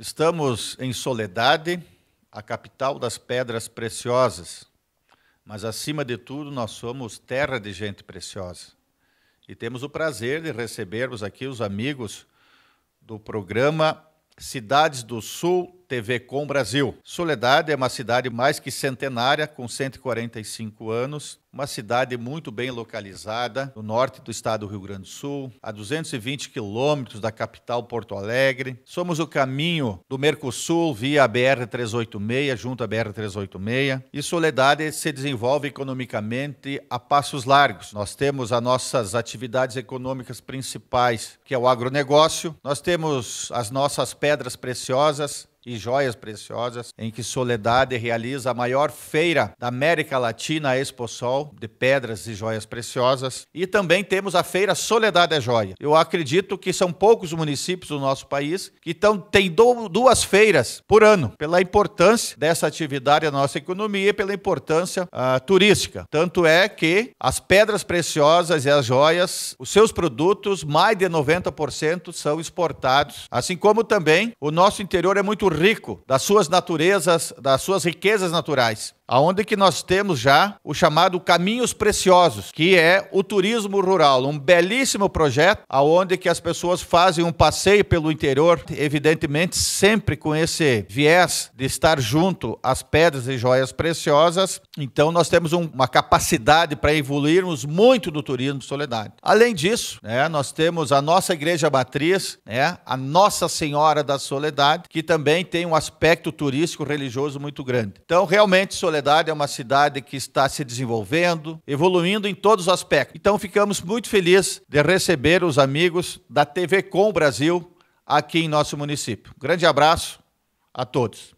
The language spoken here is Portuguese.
Estamos em Soledade, a capital das pedras preciosas, mas acima de tudo nós somos terra de gente preciosa. E temos o prazer de recebermos aqui os amigos do programa Cidades do Sul TV Com Brasil. Soledade é uma cidade mais que centenária, com 145 anos, uma cidade muito bem localizada, no norte do estado do Rio Grande do Sul, a 220 quilômetros da capital Porto Alegre. Somos o caminho do Mercosul via a BR-386, junto à BR-386. E Soledade se desenvolve economicamente a passos largos. Nós temos as nossas atividades econômicas principais, que é o agronegócio, nós temos as nossas pedras preciosas, e joias preciosas, em que Soledade realiza a maior feira da América Latina, a Exposol, de pedras e joias preciosas. E também temos a feira Soledade é Joia. Eu acredito que são poucos municípios do nosso país que tão, têm duas feiras por ano, pela importância dessa atividade à nossa economia e pela importância uh, turística. Tanto é que as pedras preciosas e as joias, os seus produtos, mais de 90% são exportados, assim como também o nosso interior é muito rico das suas naturezas, das suas riquezas naturais aonde que nós temos já o chamado Caminhos Preciosos, que é o turismo rural, um belíssimo projeto aonde que as pessoas fazem um passeio pelo interior, evidentemente sempre com esse viés de estar junto às pedras e joias preciosas. Então nós temos um, uma capacidade para evoluirmos muito do turismo solidário. Além disso, né, nós temos a nossa igreja matriz, né, a Nossa Senhora da Soledade, que também tem um aspecto turístico religioso muito grande. Então realmente Soledade Soledade é uma cidade que está se desenvolvendo, evoluindo em todos os aspectos. Então ficamos muito felizes de receber os amigos da TV Com Brasil aqui em nosso município. Grande abraço a todos.